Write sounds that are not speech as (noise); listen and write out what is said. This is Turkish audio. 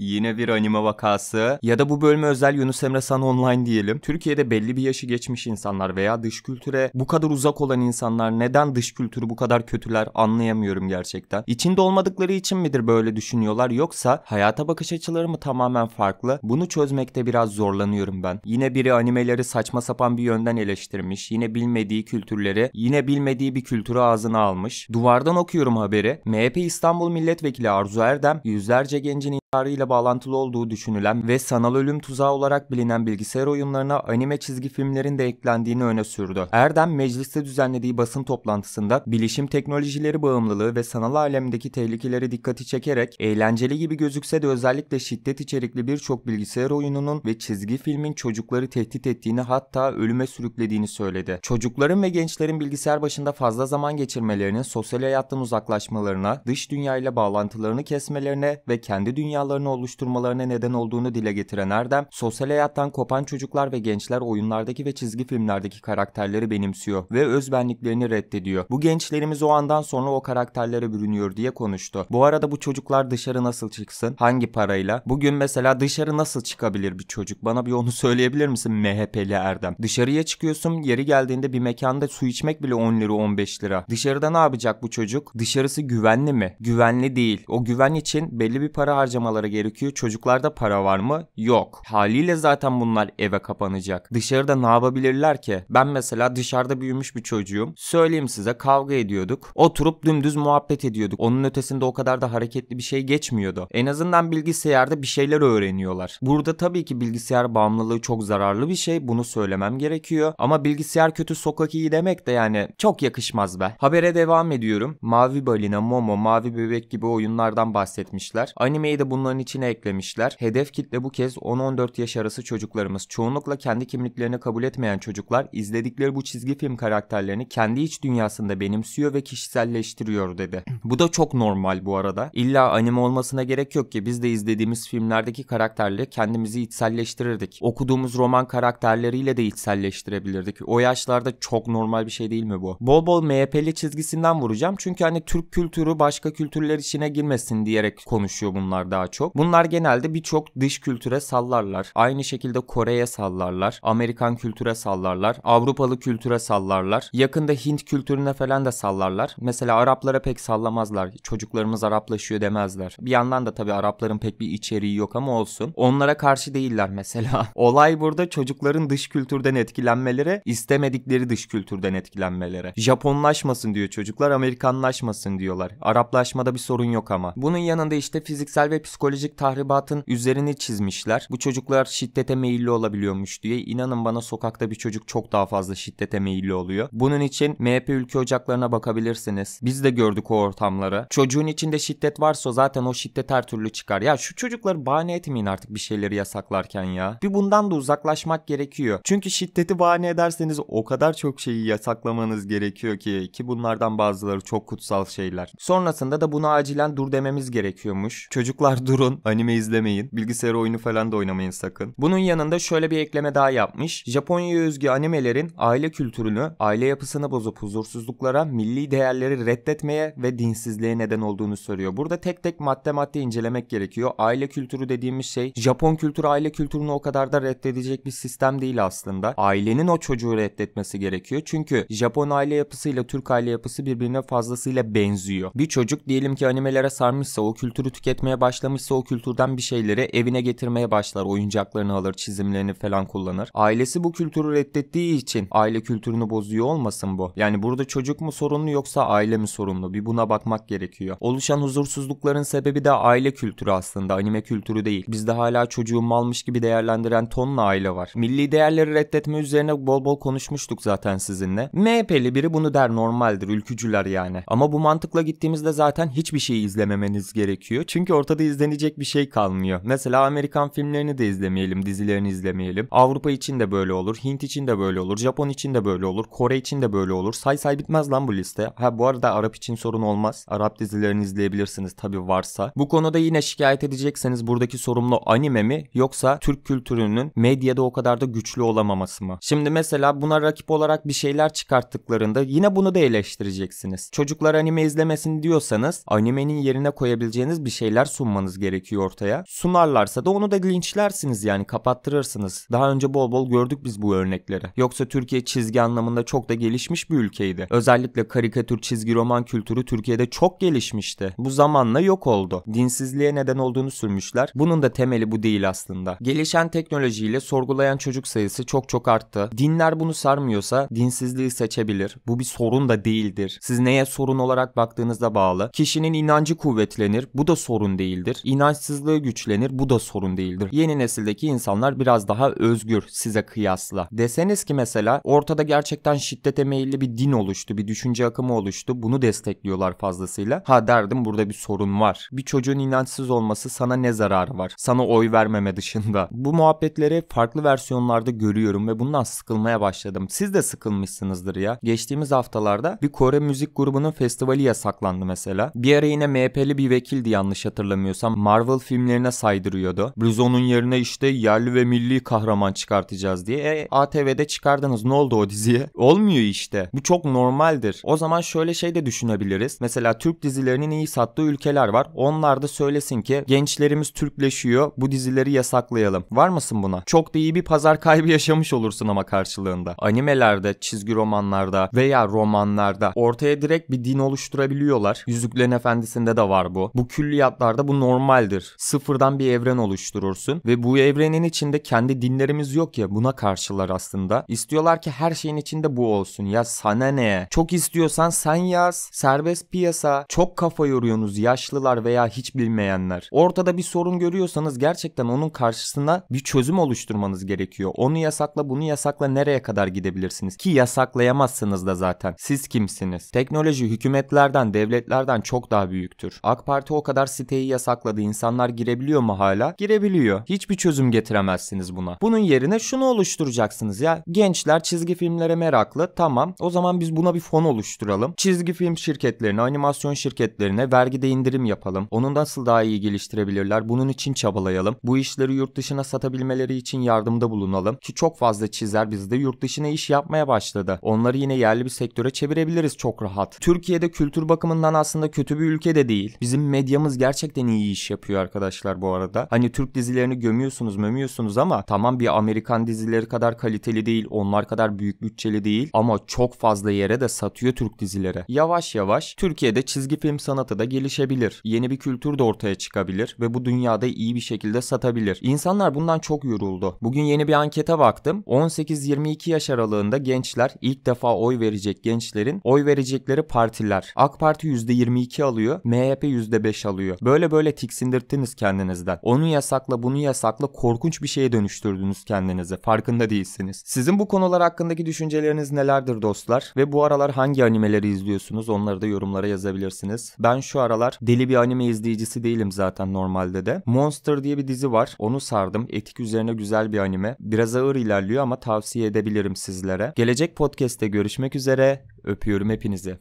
Yine bir anime vakası ya da bu bölüme özel Yunus Emre San Online diyelim. Türkiye'de belli bir yaşı geçmiş insanlar veya dış kültüre bu kadar uzak olan insanlar neden dış kültürü bu kadar kötüler anlayamıyorum gerçekten. İçinde olmadıkları için midir böyle düşünüyorlar yoksa hayata bakış açıları mı tamamen farklı? Bunu çözmekte biraz zorlanıyorum ben. Yine biri animeleri saçma sapan bir yönden eleştirmiş. Yine bilmediği kültürleri, yine bilmediği bir kültürü ağzına almış. Duvardan okuyorum haberi. MHP İstanbul Milletvekili Arzu Erdem yüzlerce gencin intiharıyla bağlantılı olduğu düşünülen ve sanal ölüm tuzağı olarak bilinen bilgisayar oyunlarına anime çizgi filmlerin de eklendiğini öne sürdü. Erdem mecliste düzenlediği basın toplantısında bilişim teknolojileri bağımlılığı ve sanal alemdeki tehlikeleri dikkati çekerek eğlenceli gibi gözükse de özellikle şiddet içerikli birçok bilgisayar oyununun ve çizgi filmin çocukları tehdit ettiğini hatta ölüme sürüklediğini söyledi. Çocukların ve gençlerin bilgisayar başında fazla zaman geçirmelerinin sosyal hayattan uzaklaşmalarına, dış dünyayla bağlantılarını kesmelerine ve kendi dünyalarını oluşturmalarına neden olduğunu dile getiren Erdem, sosyal hayattan kopan çocuklar ve gençler oyunlardaki ve çizgi filmlerdeki karakterleri benimsiyor ve özbenliklerini reddediyor. Bu gençlerimiz o andan sonra o karakterlere bürünüyor diye konuştu. Bu arada bu çocuklar dışarı nasıl çıksın? Hangi parayla? Bugün mesela dışarı nasıl çıkabilir bir çocuk? Bana bir onu (laughs) söyleyebilir misin MHP'li Erdem? Dışarıya çıkıyorsun yeri geldiğinde bir mekanda su içmek bile 10 lira 15 lira. Dışarıda ne yapacak bu çocuk? Dışarısı güvenli mi? Güvenli değil. O güven için belli bir para harcamaları gerekiyor gerekiyor. Çocuklarda para var mı? Yok. Haliyle zaten bunlar eve kapanacak. Dışarıda ne yapabilirler ki? Ben mesela dışarıda büyümüş bir çocuğum. Söyleyeyim size kavga ediyorduk. Oturup dümdüz muhabbet ediyorduk. Onun ötesinde o kadar da hareketli bir şey geçmiyordu. En azından bilgisayarda bir şeyler öğreniyorlar. Burada tabii ki bilgisayar bağımlılığı çok zararlı bir şey. Bunu söylemem gerekiyor. Ama bilgisayar kötü sokak iyi demek de yani çok yakışmaz be. Habere devam ediyorum. Mavi Balina, Momo, Mavi Bebek gibi oyunlardan bahsetmişler. Animeyi de bunların için içine eklemişler. Hedef kitle bu kez 10-14 yaş arası çocuklarımız. Çoğunlukla kendi kimliklerini kabul etmeyen çocuklar izledikleri bu çizgi film karakterlerini kendi iç dünyasında benimsiyor ve kişiselleştiriyor dedi. bu da çok normal bu arada. İlla anime olmasına gerek yok ki biz de izlediğimiz filmlerdeki karakterle kendimizi içselleştirirdik. Okuduğumuz roman karakterleriyle de içselleştirebilirdik. O yaşlarda çok normal bir şey değil mi bu? Bol bol MHP'li çizgisinden vuracağım çünkü hani Türk kültürü başka kültürler içine girmesin diyerek konuşuyor bunlar daha çok. Bunlar genelde birçok dış kültüre sallarlar. Aynı şekilde Kore'ye sallarlar, Amerikan kültüre sallarlar, Avrupalı kültüre sallarlar. Yakında Hint kültürüne falan da sallarlar. Mesela Araplara pek sallamazlar. Çocuklarımız Araplaşıyor demezler. Bir yandan da tabii Arapların pek bir içeriği yok ama olsun. Onlara karşı değiller mesela. (laughs) Olay burada çocukların dış kültürden etkilenmeleri, istemedikleri dış kültürden etkilenmeleri. Japonlaşmasın diyor çocuklar, Amerikanlaşmasın diyorlar. Araplaşmada bir sorun yok ama. Bunun yanında işte fiziksel ve psikolojik psikolojik tahribatın üzerini çizmişler. Bu çocuklar şiddete meyilli olabiliyormuş diye. İnanın bana sokakta bir çocuk çok daha fazla şiddete meyilli oluyor. Bunun için MHP ülke ocaklarına bakabilirsiniz. Biz de gördük o ortamları. Çocuğun içinde şiddet varsa zaten o şiddet her türlü çıkar. Ya şu çocukları bahane etmeyin artık bir şeyleri yasaklarken ya. Bir bundan da uzaklaşmak gerekiyor. Çünkü şiddeti bahane ederseniz o kadar çok şeyi yasaklamanız gerekiyor ki ki bunlardan bazıları çok kutsal şeyler. Sonrasında da bunu acilen dur dememiz gerekiyormuş. Çocuklar durun Anime izlemeyin. Bilgisayar oyunu falan da oynamayın sakın. Bunun yanında şöyle bir ekleme daha yapmış. Japonya özgü animelerin aile kültürünü, aile yapısını bozup huzursuzluklara, milli değerleri reddetmeye ve dinsizliğe neden olduğunu söylüyor. Burada tek tek madde madde incelemek gerekiyor. Aile kültürü dediğimiz şey Japon kültürü aile kültürünü o kadar da reddedecek bir sistem değil aslında. Ailenin o çocuğu reddetmesi gerekiyor. Çünkü Japon aile yapısıyla Türk aile yapısı birbirine fazlasıyla benziyor. Bir çocuk diyelim ki animelere sarmışsa, o kültürü tüketmeye başlamışsa o kültürden bir şeyleri evine getirmeye başlar. Oyuncaklarını alır, çizimlerini falan kullanır. Ailesi bu kültürü reddettiği için aile kültürünü bozuyor olmasın bu? Yani burada çocuk mu sorunlu yoksa aile mi sorunlu? Bir buna bakmak gerekiyor. Oluşan huzursuzlukların sebebi de aile kültürü aslında. Anime kültürü değil. Bizde hala çocuğu malmış gibi değerlendiren tonla aile var. Milli değerleri reddetme üzerine bol bol konuşmuştuk zaten sizinle. MHP'li biri bunu der normaldir. Ülkücüler yani. Ama bu mantıkla gittiğimizde zaten hiçbir şeyi izlememeniz gerekiyor. Çünkü ortada izlenecek bir şey kalmıyor. Mesela Amerikan filmlerini de izlemeyelim, dizilerini izlemeyelim. Avrupa için de böyle olur, Hint için de böyle olur, Japon için de böyle olur, Kore için de böyle olur. Say say bitmez lan bu liste. Ha bu arada Arap için sorun olmaz. Arap dizilerini izleyebilirsiniz tabi varsa. Bu konuda yine şikayet edecekseniz buradaki sorumlu anime mi yoksa Türk kültürünün medyada o kadar da güçlü olamaması mı? Şimdi mesela buna rakip olarak bir şeyler çıkarttıklarında yine bunu da eleştireceksiniz. Çocuklar anime izlemesin diyorsanız animenin yerine koyabileceğiniz bir şeyler sunmanız gerekiyor döküyor ortaya. Sunarlarsa da onu da linçlersiniz yani kapattırırsınız. Daha önce bol bol gördük biz bu örnekleri. Yoksa Türkiye çizgi anlamında çok da gelişmiş bir ülkeydi. Özellikle karikatür çizgi roman kültürü Türkiye'de çok gelişmişti. Bu zamanla yok oldu. Dinsizliğe neden olduğunu sürmüşler. Bunun da temeli bu değil aslında. Gelişen teknolojiyle sorgulayan çocuk sayısı çok çok arttı. Dinler bunu sarmıyorsa dinsizliği seçebilir. Bu bir sorun da değildir. Siz neye sorun olarak baktığınızda bağlı. Kişinin inancı kuvvetlenir. Bu da sorun değildir. İnanç inançsızlığı güçlenir bu da sorun değildir. Yeni nesildeki insanlar biraz daha özgür size kıyasla. Deseniz ki mesela ortada gerçekten şiddete meyilli bir din oluştu, bir düşünce akımı oluştu. Bunu destekliyorlar fazlasıyla. Ha derdim burada bir sorun var. Bir çocuğun inançsız olması sana ne zararı var? Sana oy vermeme dışında. Bu muhabbetleri farklı versiyonlarda görüyorum ve bundan sıkılmaya başladım. Siz de sıkılmışsınızdır ya. Geçtiğimiz haftalarda bir Kore müzik grubunun festivali yasaklandı mesela. Bir ara yine MHP'li bir vekildi yanlış hatırlamıyorsam. Mar Marvel filmlerine saydırıyordu. Bruzo'nun yerine işte yerli ve milli kahraman çıkartacağız diye. E, ATV'de çıkardınız ne oldu o diziye? (laughs) Olmuyor işte. Bu çok normaldir. O zaman şöyle şey de düşünebiliriz. Mesela Türk dizilerinin iyi sattığı ülkeler var. Onlar da söylesin ki gençlerimiz Türkleşiyor. Bu dizileri yasaklayalım. Var mısın buna? Çok da iyi bir pazar kaybı yaşamış olursun ama karşılığında. Animelerde, çizgi romanlarda veya romanlarda ortaya direkt bir din oluşturabiliyorlar. Yüzüklerin Efendisi'nde de var bu. Bu külliyatlarda bu normal normaldir. Sıfırdan bir evren oluşturursun ve bu evrenin içinde kendi dinlerimiz yok ya buna karşılar aslında. İstiyorlar ki her şeyin içinde bu olsun. Ya sana ne? Çok istiyorsan sen yaz. Serbest piyasa. Çok kafa yoruyorsunuz yaşlılar veya hiç bilmeyenler. Ortada bir sorun görüyorsanız gerçekten onun karşısına bir çözüm oluşturmanız gerekiyor. Onu yasakla bunu yasakla nereye kadar gidebilirsiniz? Ki yasaklayamazsınız da zaten. Siz kimsiniz? Teknoloji hükümetlerden, devletlerden çok daha büyüktür. AK Parti o kadar siteyi yasakladı, insan insanlar girebiliyor mu hala? Girebiliyor. Hiçbir çözüm getiremezsiniz buna. Bunun yerine şunu oluşturacaksınız ya. Gençler çizgi filmlere meraklı. Tamam. O zaman biz buna bir fon oluşturalım. Çizgi film şirketlerine, animasyon şirketlerine vergide indirim yapalım. Onu nasıl daha iyi geliştirebilirler? Bunun için çabalayalım. Bu işleri yurt dışına satabilmeleri için yardımda bulunalım. Ki çok fazla çizer bizde yurt dışına iş yapmaya başladı. Onları yine yerli bir sektöre çevirebiliriz çok rahat. Türkiye'de kültür bakımından aslında kötü bir ülke de değil. Bizim medyamız gerçekten iyi iş yapıyor yapıyor arkadaşlar bu arada. Hani Türk dizilerini gömüyorsunuz mömüyorsunuz ama tamam bir Amerikan dizileri kadar kaliteli değil. Onlar kadar büyük bütçeli değil. Ama çok fazla yere de satıyor Türk dizileri. Yavaş yavaş Türkiye'de çizgi film sanatı da gelişebilir. Yeni bir kültür de ortaya çıkabilir ve bu dünyada iyi bir şekilde satabilir. İnsanlar bundan çok yoruldu. Bugün yeni bir ankete baktım. 18-22 yaş aralığında gençler ilk defa oy verecek gençlerin oy verecekleri partiler. AK Parti %22 alıyor, MHP %5 alıyor. Böyle böyle tiksindir delirttiniz kendinizden. Onu yasakla bunu yasakla korkunç bir şeye dönüştürdünüz kendinizi. Farkında değilsiniz. Sizin bu konular hakkındaki düşünceleriniz nelerdir dostlar? Ve bu aralar hangi animeleri izliyorsunuz? Onları da yorumlara yazabilirsiniz. Ben şu aralar deli bir anime izleyicisi değilim zaten normalde de. Monster diye bir dizi var. Onu sardım. Etik üzerine güzel bir anime. Biraz ağır ilerliyor ama tavsiye edebilirim sizlere. Gelecek podcast'te görüşmek üzere. Öpüyorum hepinizi.